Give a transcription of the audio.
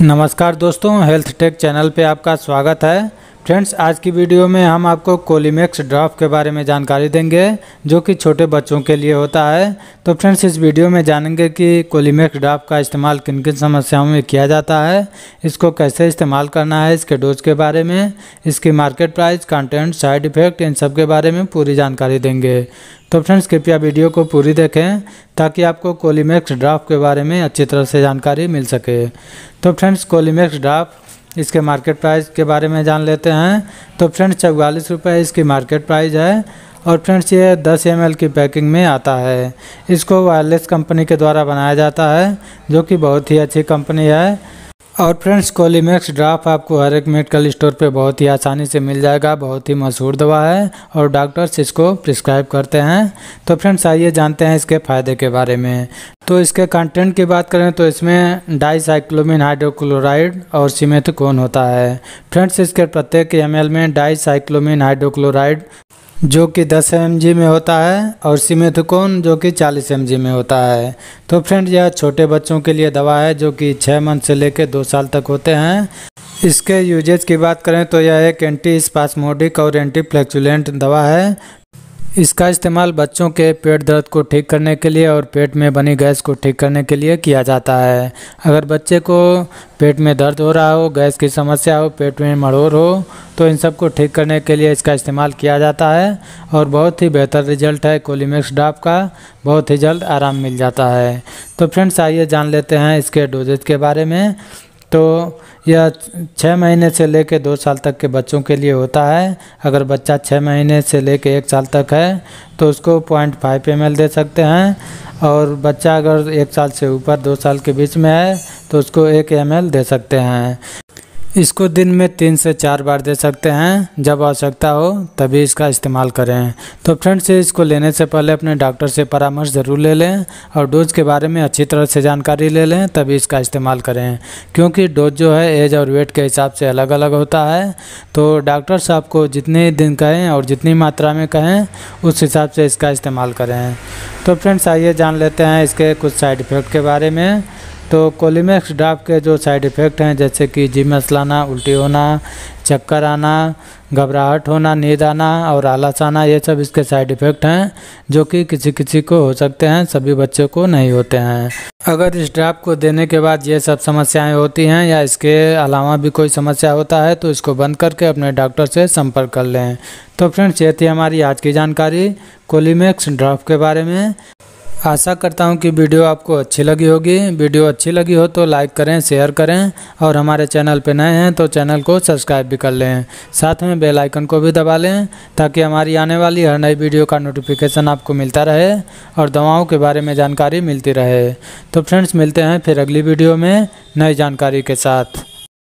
नमस्कार दोस्तों health take channel पे आपका स्वागत है फ्रेंड्स आज की वीडियो में हम आपको कोलीमैक्स ड्राफ़्ट के बारे में जानकारी देंगे जो कि छोटे बच्चों के लिए होता है तो फ्रेंड्स इस वीडियो में जानेंगे कि कोलीमेक्स ड्राफ्ट का इस्तेमाल किन किन समस्याओं में किया जाता है इसको कैसे इस्तेमाल करना है इसके डोज के बारे में इसकी market price content side effect इन सब के बारे में पूरी जानकारी देंगे तो फ्रेंड्स कृपया वीडियो को पूरी देखें ताकि आपको कोलीमेक्स ड्राफ्ट के बारे में अच्छी तरह से जानकारी मिल सके तो फ्रेंड्स कोलीमैक्स ड्राफ़्ट इसके मार्केट प्राइस के बारे में जान लेते हैं तो फ्रेंड्स चौवालीस रुपये इसकी मार्केट प्राइस है और फ्रेंड्स ये 10 एम की पैकिंग में आता है इसको वायरलेस कंपनी के द्वारा बनाया जाता है जो कि बहुत ही अच्छी कंपनी है और फ्रेंड्स कोलीमैक्स ड्राफ आपको हर एक मेडिकल स्टोर पे बहुत ही आसानी से मिल जाएगा बहुत ही मशहूर दवा है और डॉक्टर्स इसको प्रिस्क्राइब करते हैं तो फ्रेंड्स आइए जानते हैं इसके फ़ायदे के बारे में तो इसके कंटेंट की बात करें तो इसमें डाईसाइक्लोमिन हाइड्रोक्लोराइड और सीमेथिकोन होता है फ्रेंड्स इसके प्रत्येक एम में डाईसाइक्लोमिन हाइड्रोक्लोराइड जो कि 10 एम में होता है और सिमेथुकोन जो कि 40 एम में होता है तो फ्रेंड यह छोटे बच्चों के लिए दवा है जो कि छः मंथ से लेकर दो साल तक होते हैं इसके यूजेज की बात करें तो यह एक एंटी स्पासमोडिक और एंटी फ्लैक्चुलेंट दवा है इसका इस्तेमाल बच्चों के पेट दर्द को ठीक करने के लिए और पेट में बनी गैस को ठीक करने के लिए किया जाता है अगर बच्चे को पेट में दर्द हो रहा हो गैस की समस्या हो पेट में मड़ोर हो तो इन सब को ठीक करने के लिए इसका इस्तेमाल किया जाता है और बहुत ही बेहतर रिजल्ट है कोलीमिक्स डाप का बहुत ही जल्द आराम मिल जाता है तो फ्रेंड्स आइए जान लेते हैं इसके डोजेज के बारे में तो यह छः महीने से ले कर दो साल तक के बच्चों के लिए होता है अगर बच्चा छः महीने से ले कर एक साल तक है तो उसको पॉइंट फाइव एम दे सकते हैं और बच्चा अगर एक साल से ऊपर दो साल के बीच में है तो उसको एक एम दे सकते हैं इसको दिन में तीन से चार बार दे सकते हैं जब आवश्यकता हो तभी इसका इस्तेमाल करें तो फ्रेंड्स इसको लेने से पहले अपने डॉक्टर से परामर्श ज़रूर ले लें और डोज के बारे में अच्छी तरह से जानकारी ले लें तभी इसका इस्तेमाल करें क्योंकि डोज जो है एज और वेट के हिसाब से अलग अलग होता है तो डॉक्टर साहब को जितने दिन कहें और जितनी मात्रा में कहें उस हिसाब से इसका इस्तेमाल करें तो फ्रेंड्स आइए जान लेते हैं इसके कुछ साइड इफ़ेक्ट के बारे में तो कोलिमेक्स ड्राप के जो साइड इफ़ेक्ट हैं जैसे कि जिमस लाना उल्टी होना चक्कर आना घबराहट होना नींद आना और आलस आना ये सब इसके साइड इफ़ेक्ट हैं जो कि किसी किसी को हो सकते हैं सभी बच्चों को नहीं होते हैं अगर इस ड्राप को देने के बाद ये सब समस्याएं होती हैं या इसके अलावा भी कोई समस्या होता है तो इसको बंद करके अपने डॉक्टर से संपर्क कर लें तो फ्रेंड्स ये थी हमारी आज की जानकारी कोलिमेक्स ड्राफ के बारे में आशा करता हूँ कि वीडियो आपको अच्छी लगी होगी वीडियो अच्छी लगी हो तो लाइक करें शेयर करें और हमारे चैनल पर नए हैं तो चैनल को सब्सक्राइब भी कर लें साथ में बेल आइकन को भी दबा लें ताकि हमारी आने वाली हर नई वीडियो का नोटिफिकेशन आपको मिलता रहे और दवाओं के बारे में जानकारी मिलती रहे तो फ्रेंड्स मिलते हैं फिर अगली वीडियो में नई जानकारी के साथ